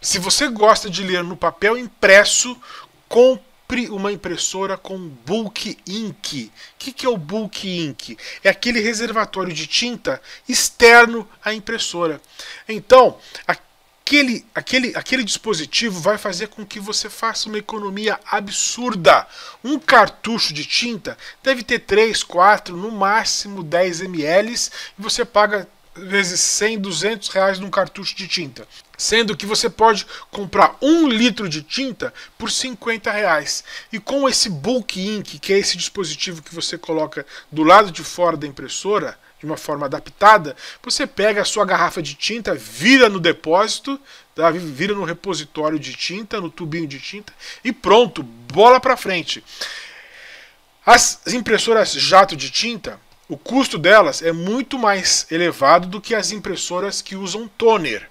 Se você gosta de ler no papel impresso, compre uma impressora com Bulk Ink. O que, que é o Bulk Ink? É aquele reservatório de tinta externo à impressora. Então, aquele, aquele, aquele dispositivo vai fazer com que você faça uma economia absurda. Um cartucho de tinta deve ter 3, 4, no máximo 10 ml e você paga vezes 100, 200 reais num cartucho de tinta. Sendo que você pode comprar um litro de tinta por 50 reais. E com esse bulk ink, que é esse dispositivo que você coloca do lado de fora da impressora, de uma forma adaptada, você pega a sua garrafa de tinta, vira no depósito, tá? vira no repositório de tinta, no tubinho de tinta, e pronto, bola para frente. As impressoras jato de tinta, o custo delas é muito mais elevado do que as impressoras que usam toner,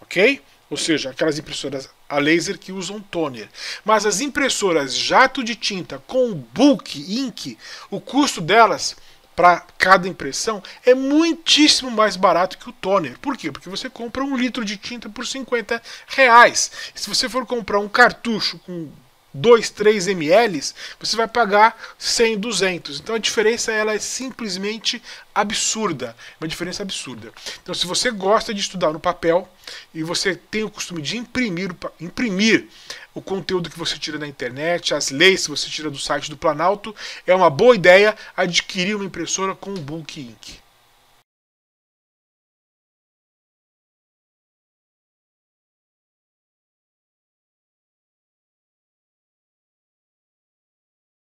ok? Ou seja, aquelas impressoras a laser que usam toner. Mas as impressoras jato de tinta com bulk ink, o custo delas para cada impressão é muitíssimo mais barato que o toner. Por quê? Porque você compra um litro de tinta por 50 reais. Se você for comprar um cartucho com 2, 3 ml, você vai pagar 100, 200. Então a diferença ela é simplesmente absurda, é uma diferença absurda. Então se você gosta de estudar no papel e você tem o costume de imprimir, imprimir o conteúdo que você tira da internet, as leis que você tira do site do Planalto, é uma boa ideia adquirir uma impressora com o Bulk Ink.